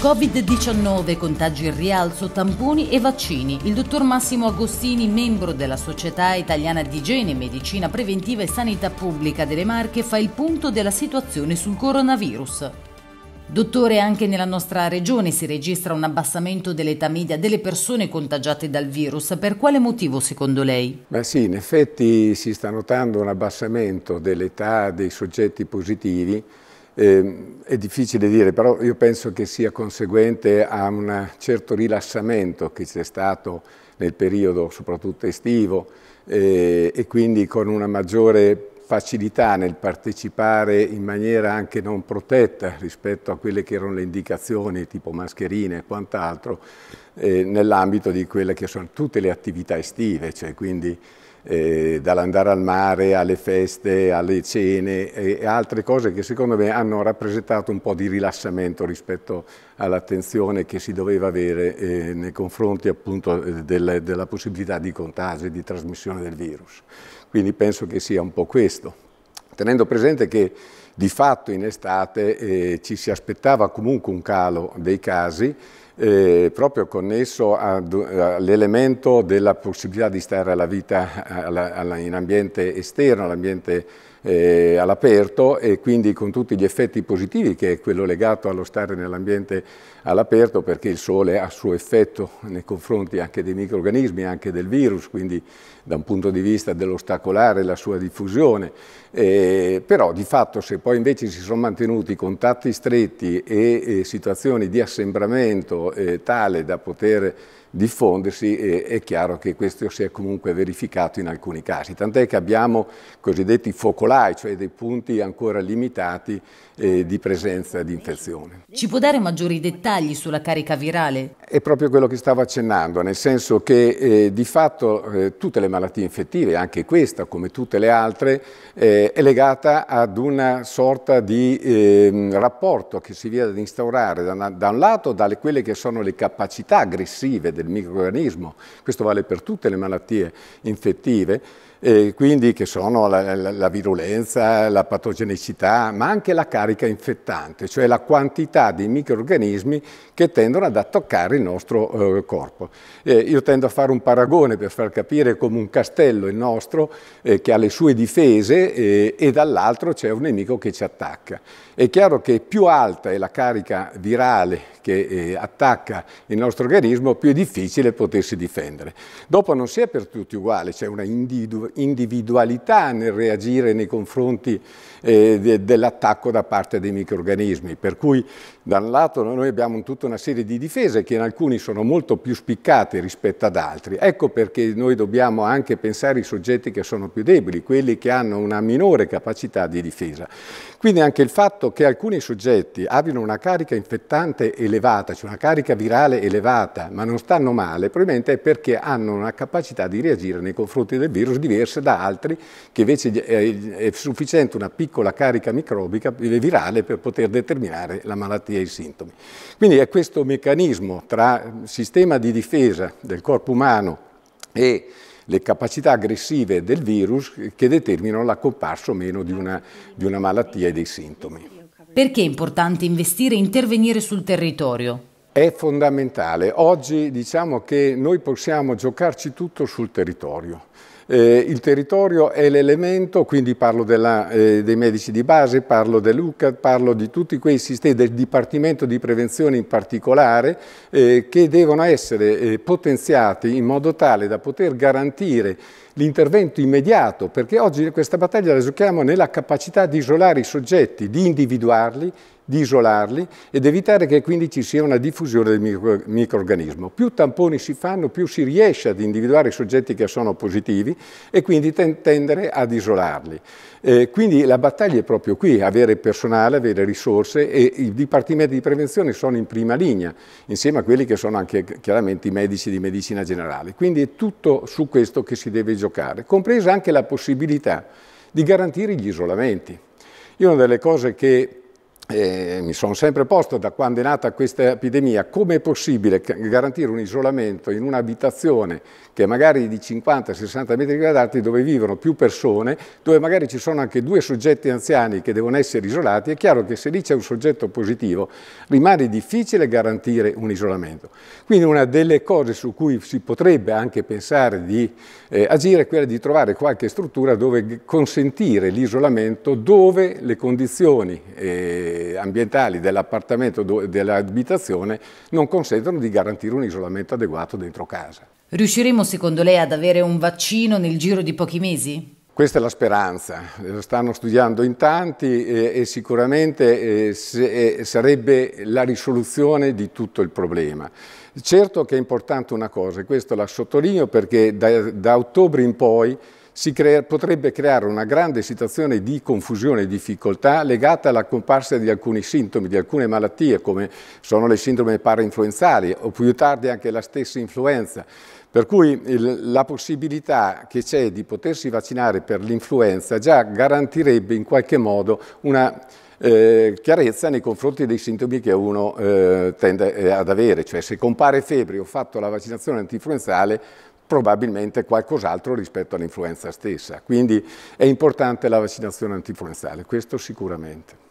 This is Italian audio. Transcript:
Covid-19, contagi in rialzo, tamponi e vaccini. Il dottor Massimo Agostini, membro della Società Italiana di Igiene, Medicina Preventiva e Sanità Pubblica delle Marche, fa il punto della situazione sul coronavirus. Dottore, anche nella nostra regione si registra un abbassamento dell'età media delle persone contagiate dal virus. Per quale motivo secondo lei? Beh sì, in effetti si sta notando un abbassamento dell'età dei soggetti positivi. Eh, è difficile dire, però io penso che sia conseguente a un certo rilassamento che c'è stato nel periodo soprattutto estivo eh, e quindi con una maggiore facilità nel partecipare in maniera anche non protetta rispetto a quelle che erano le indicazioni tipo mascherine e quant'altro, eh, nell'ambito di quelle che sono tutte le attività estive, cioè quindi eh, dall'andare al mare, alle feste, alle cene e, e altre cose che secondo me hanno rappresentato un po' di rilassamento rispetto all'attenzione che si doveva avere eh, nei confronti appunto eh, del, della possibilità di contagio e di trasmissione del virus. Quindi penso che sia un po' questo. Tenendo presente che di fatto in estate eh, ci si aspettava comunque un calo dei casi eh, proprio connesso all'elemento della possibilità di stare alla vita alla, alla, in ambiente esterno, all'ambiente eh, all'aperto e quindi con tutti gli effetti positivi che è quello legato allo stare nell'ambiente all'aperto perché il sole ha il suo effetto nei confronti anche dei microrganismi, anche del virus, quindi da un punto di vista dell'ostacolare la sua diffusione, eh, però di fatto se poi invece si sono mantenuti contatti stretti e, e eh, situazioni di assembramento eh, tale da poter diffondersi e è chiaro che questo si è comunque verificato in alcuni casi, tant'è che abbiamo cosiddetti focolai, cioè dei punti ancora limitati eh, di presenza di infezione. Ci può dare maggiori dettagli sulla carica virale? È proprio quello che stavo accennando, nel senso che eh, di fatto eh, tutte le malattie infettive, anche questa come tutte le altre, eh, è legata ad una sorta di ehm, rapporto che si viene ad instaurare da, una, da un lato dalle quelle che sono le capacità aggressive delle del microorganismo. Questo vale per tutte le malattie infettive eh, quindi che sono la, la, la, virulenza, la patogenicità, ma anche la carica infettante, cioè la quantità di microorganismi che tendono ad attaccare il nostro eh, corpo. Eh, io tendo a fare un paragone per far capire come un castello il nostro eh, che ha le sue difese e dall'altro c'è un nemico che ci attacca. È chiaro che più alta è la carica virale che eh, attacca il nostro organismo, più è difficile potersi difendere. Dopo non si è per tutti uguale, c'è una individualità individualità nel reagire nei confronti eh, de, dell'attacco da parte dei microrganismi. Per cui da un lato noi abbiamo tutta una serie di difese che in alcuni sono molto più spiccate rispetto ad altri. Ecco perché noi dobbiamo anche pensare ai soggetti che sono più deboli, quelli che hanno una minore capacità di difesa. Quindi anche il fatto che alcuni soggetti abbiano una carica infettante elevata, cioè una carica virale elevata, ma non stanno male, probabilmente è perché hanno una capacità di reagire nei confronti del virus diversa diverse da altri, che invece eh, è sufficiente una piccola carica microbica virale per poter determinare la malattia e i sintomi. Quindi è questo meccanismo tra mm, sistema di difesa del corpo umano e le capacità aggressive del virus che determinano la comparsa o meno di una, di una malattia e dei sintomi. Perché è importante investire e intervenire sul territorio? È fondamentale. Oggi diciamo che noi possiamo giocarci tutto sul territorio. Eh, il territorio è l'elemento, quindi parlo della, eh, dei medici di base, parlo dell'UCAD, parlo di tutti quei sistemi, del Dipartimento di Prevenzione in particolare, eh, che devono essere eh, potenziati in modo tale da poter garantire l'intervento immediato, perché oggi questa battaglia la giochiamo nella capacità di isolare i soggetti, di individuarli, di isolarli ed evitare che quindi ci sia una diffusione del micro microorganismo. Più tamponi si fanno, più si riesce ad individuare i soggetti che sono positivi e quindi tendere ad isolarli. Eh, quindi la battaglia è proprio qui, avere personale, avere risorse e i dipartimenti di prevenzione sono in prima linea, insieme a quelli che sono anche chiaramente i medici di medicina generale. Quindi è tutto su questo che si deve giocare giocare, compresa anche la possibilità di garantire gli isolamenti. Io una delle cose che eh, mi sono sempre posto da quando è nata questa epidemia, come è possibile garantire un isolamento in un'abitazione che magari di 50-60 metri quadrati dove vivono più persone, dove magari ci sono anche due soggetti anziani che devono essere isolati, è chiaro che se lì c'è un soggetto positivo rimane difficile garantire un isolamento. Quindi una delle cose su cui si potrebbe anche pensare di eh, agire è quella di trovare qualche struttura dove consentire l'isolamento dove le condizioni eh, ambientali dell'appartamento dell'abitazione non consentono di garantire un isolamento adeguato dentro casa. Riusciremo secondo lei ad avere un vaccino nel giro di pochi mesi? Questa è la speranza, lo eh, stanno studiando in tanti e, eh, e sicuramente eh, se, eh, sarebbe la risoluzione di tutto il problema. Certo che è importante una cosa, e questo la sottolineo perché da, da ottobre in poi si crea, potrebbe creare una grande situazione di confusione e difficoltà legata alla comparsa di alcuni sintomi, di alcune malattie, come sono le sindrome parainfluenzali o più tardi anche la stessa influenza. Per cui il, la possibilità che c'è di potersi vaccinare per l'influenza già garantirebbe in qualche modo una eh, chiarezza nei confronti dei sintomi che uno eh, tende eh, ad avere, cioè se compare febbre o fatto la vaccinazione antinfluenzale probabilmente qualcos'altro rispetto all'influenza stessa. Quindi è importante la vaccinazione antinfluenzale, questo sicuramente.